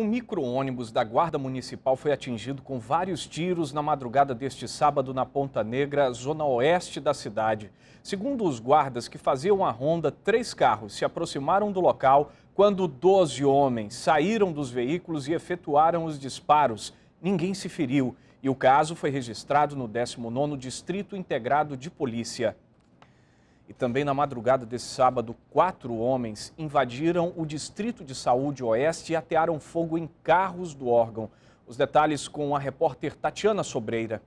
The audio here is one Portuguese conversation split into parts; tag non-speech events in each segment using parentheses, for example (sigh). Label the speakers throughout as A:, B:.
A: Um micro-ônibus da Guarda Municipal foi atingido com vários tiros na madrugada deste sábado na Ponta Negra, zona oeste da cidade. Segundo os guardas que faziam a ronda, três carros se aproximaram do local quando 12 homens saíram dos veículos e efetuaram os disparos. Ninguém se feriu e o caso foi registrado no 19º Distrito Integrado de Polícia. E também na madrugada desse sábado, quatro homens invadiram o Distrito de Saúde Oeste e atearam fogo em carros do órgão. Os detalhes com a repórter Tatiana Sobreira.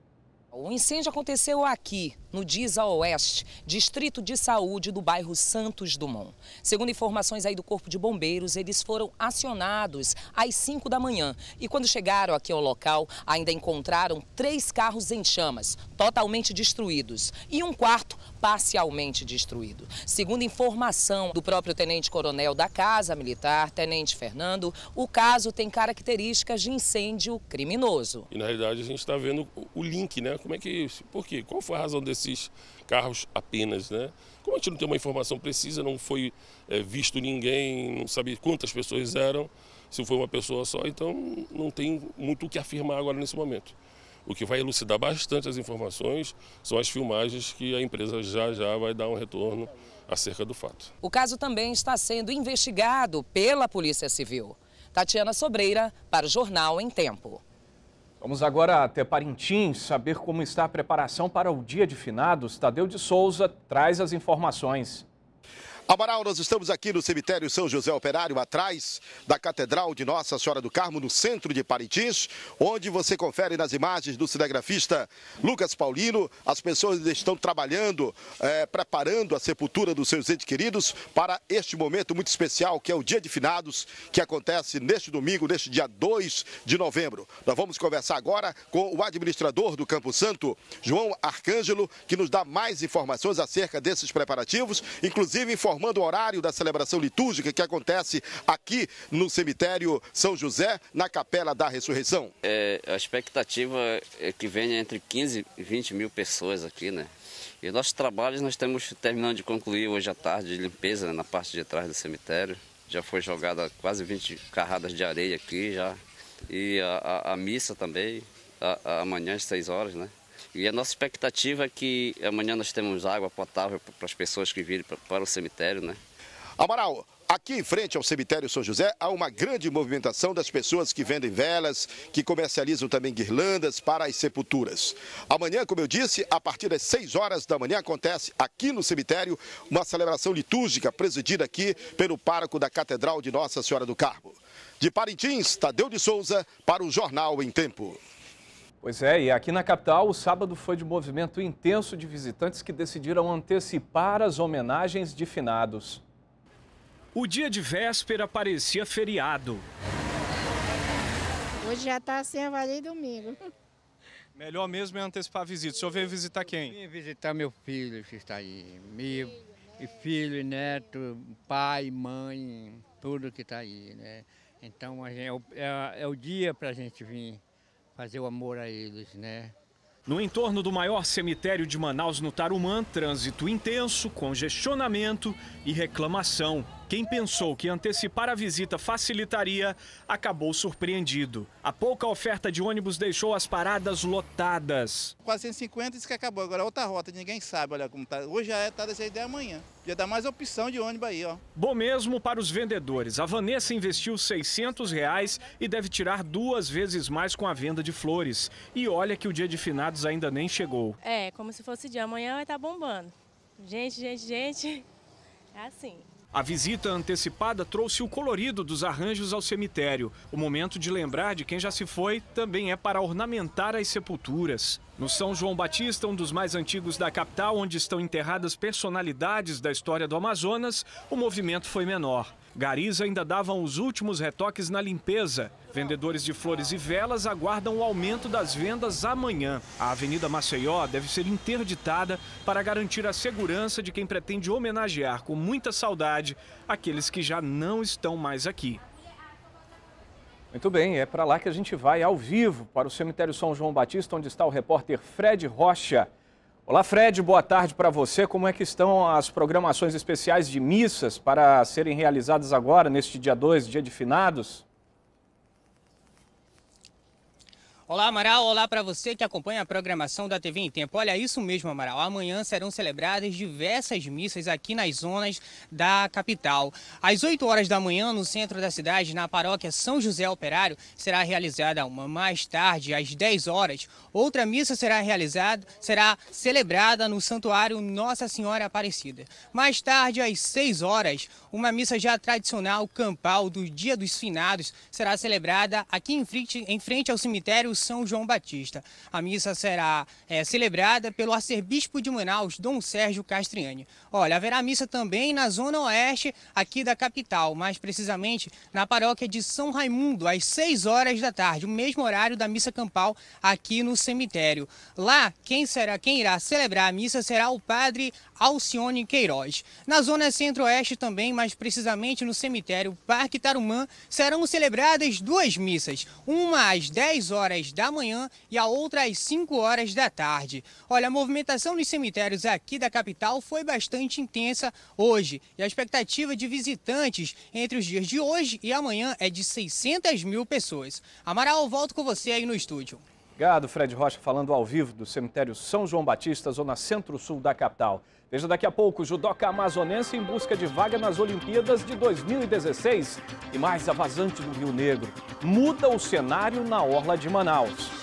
A: O incêndio aconteceu aqui, no Diza Oeste, distrito de saúde do bairro Santos Dumont. Segundo informações aí do Corpo de Bombeiros, eles foram acionados às 5 da manhã e quando chegaram aqui ao local, ainda encontraram três carros em chamas, totalmente destruídos, e um quarto parcialmente destruído. Segundo informação do próprio tenente-coronel da Casa Militar, Tenente Fernando, o caso tem características
B: de incêndio criminoso. E na realidade a gente está vendo o link, né? Como é que. Por quê? Qual foi a razão desse carros apenas, né? Como a gente não tem uma informação precisa, não foi é, visto ninguém, não sabia quantas pessoas eram, se foi uma pessoa só, então não tem muito o que afirmar agora nesse momento. O que vai elucidar bastante as informações são as filmagens que a empresa já já vai dar um retorno acerca do fato.
A: O caso também está sendo investigado pela Polícia Civil. Tatiana Sobreira, para o Jornal em Tempo. Vamos agora até Parintins saber como está a preparação para o Dia
B: de Finados.
A: Tadeu de Souza traz
B: as informações. Amaral, nós estamos aqui no cemitério São José Operário, atrás da Catedral de Nossa Senhora do Carmo, no centro de Parintins, onde você confere nas imagens do cinegrafista Lucas Paulino, as pessoas estão trabalhando, é, preparando a sepultura dos seus entes queridos para este momento muito especial, que é o Dia de Finados, que acontece neste domingo, neste dia 2 de novembro. Nós vamos conversar agora com o administrador do Campo Santo, João Arcângelo, que nos dá mais informações acerca desses preparativos, inclusive informando informando o horário da celebração litúrgica que acontece aqui no cemitério São José, na Capela da Ressurreição? É, a expectativa é que venha entre 15 e 20 mil pessoas aqui, né? E nossos trabalhos nós estamos terminando de concluir hoje à tarde de limpeza né, na parte de trás do cemitério. Já foi jogada quase 20 carradas de areia aqui já. E a, a, a missa também, a, amanhã às 6 horas, né? E a nossa expectativa é que amanhã nós temos água potável para as pessoas que virem para o cemitério, né? Amaral, Aqui em frente ao cemitério São José há uma grande movimentação das pessoas que vendem velas, que comercializam também guirlandas para as sepulturas. Amanhã, como eu disse, a partir das 6 horas da manhã acontece aqui no cemitério uma celebração litúrgica presidida aqui pelo pároco da Catedral de Nossa Senhora do Carmo. De Parintins, Tadeu de Souza para o Jornal em Tempo.
A: Pois é, e aqui na capital, o sábado foi de movimento intenso de visitantes que decidiram antecipar as homenagens de finados. O dia de véspera parecia feriado.
C: Hoje já está sem avalia domingo. (laughs)
A: Melhor mesmo é antecipar a visita. O senhor veio visitar quem?
C: Vim visitar meu filho que está aí. Meu filho, filho neto, pai, mãe, tudo que está aí, né? Então é o, é, é o dia para a gente vir fazer o amor a eles, né?
A: No entorno do maior cemitério de Manaus, no Tarumã, trânsito intenso, congestionamento e reclamação. Quem pensou que antecipar a visita facilitaria, acabou surpreendido. A pouca oferta de ônibus deixou as paradas lotadas.
B: 450 disse que acabou, agora é outra rota, ninguém sabe, olha como tá. Hoje já é, tá desse ideia amanhã. Já dá mais opção de ônibus aí, ó.
A: Bom mesmo para os vendedores. A Vanessa investiu 600 reais e deve tirar duas vezes mais com a venda de flores. E olha que o dia de finados ainda nem chegou.
C: É, como se fosse de amanhã, vai estar tá bombando. Gente, gente, gente, (laughs) é assim.
A: A visita antecipada trouxe o colorido dos arranjos ao cemitério. O momento de lembrar de quem já se foi também é para ornamentar as sepulturas. No São João Batista, um dos mais antigos da capital, onde estão enterradas personalidades da história do Amazonas, o movimento foi menor. Garis ainda davam os últimos retoques na limpeza. Vendedores de flores e velas aguardam o aumento das vendas amanhã. A Avenida Maceió deve ser interditada para garantir a segurança de quem pretende homenagear com muita saudade aqueles que já não estão mais aqui. Muito bem, é para lá que a gente vai ao vivo, para o cemitério São João Batista, onde está o repórter Fred Rocha. Olá, Fred, boa tarde para você. Como é que estão as programações especiais de missas para serem realizadas agora, neste dia 2, dia de finados?
C: Olá, Amaral. Olá para você que acompanha a programação da TV em Tempo. Olha, isso mesmo, Amaral. Amanhã serão celebradas diversas missas aqui nas zonas da capital. Às 8 horas da manhã, no centro da cidade, na paróquia São José Operário, será realizada uma. Mais tarde, às 10 horas, outra missa será realizada, será celebrada no Santuário Nossa Senhora Aparecida. Mais tarde, às 6 horas, uma missa já tradicional campal do Dia dos Finados será celebrada aqui em frente, em frente ao cemitério Mosteiro São João Batista. A missa será é, celebrada pelo arcebispo de Manaus, Dom Sérgio Castriani. Olha, haverá missa também na zona oeste aqui da capital, mais precisamente na paróquia de São Raimundo, às 6 horas da tarde, o mesmo horário da missa campal aqui no cemitério. Lá, quem será, quem irá celebrar a missa será o padre Alcione Queiroz. Na zona centro-oeste também, mais precisamente no cemitério Parque Tarumã, serão celebradas duas missas, uma às 10 horas da manhã e a outra às 5 horas da tarde. Olha, a movimentação dos cemitérios aqui da capital foi bastante intensa hoje e a expectativa de visitantes entre os dias de hoje e amanhã é de 600 mil pessoas. Amaral, volto com você aí no estúdio.
A: Obrigado, Fred Rocha, falando ao vivo do cemitério São João Batista, zona centro-sul da capital. Veja daqui a pouco, judoca amazonense em busca de vaga nas Olimpíadas de 2016 e mais a vazante do Rio Negro. Muda o cenário na orla de Manaus.